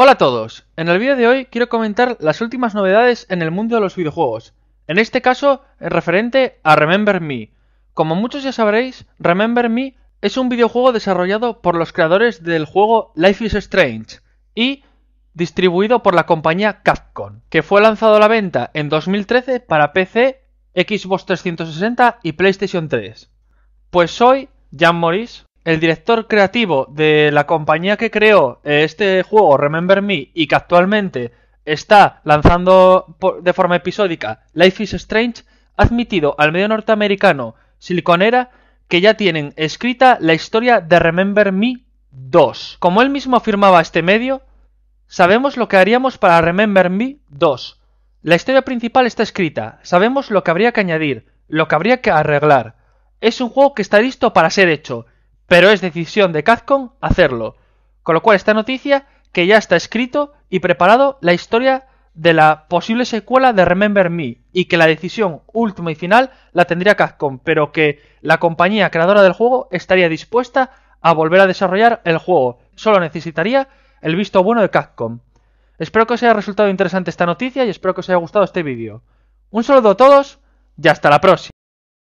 Hola a todos, en el vídeo de hoy quiero comentar las últimas novedades en el mundo de los videojuegos, en este caso referente a Remember Me. Como muchos ya sabréis, Remember Me es un videojuego desarrollado por los creadores del juego Life is Strange y distribuido por la compañía Capcom, que fue lanzado a la venta en 2013 para PC, Xbox 360 y PlayStation 3. Pues soy Jan Morris, el director creativo de la compañía que creó eh, este juego, Remember Me, y que actualmente está lanzando de forma episódica Life is Strange, ha admitido al medio norteamericano Siliconera que ya tienen escrita la historia de Remember Me 2. Como él mismo afirmaba este medio, sabemos lo que haríamos para Remember Me 2. La historia principal está escrita, sabemos lo que habría que añadir, lo que habría que arreglar. Es un juego que está listo para ser hecho, pero es decisión de Capcom hacerlo. Con lo cual esta noticia que ya está escrito y preparado la historia de la posible secuela de Remember Me y que la decisión última y final la tendría Capcom, pero que la compañía creadora del juego estaría dispuesta a volver a desarrollar el juego. Solo necesitaría el visto bueno de Capcom. Espero que os haya resultado interesante esta noticia y espero que os haya gustado este vídeo. Un saludo a todos y hasta la próxima.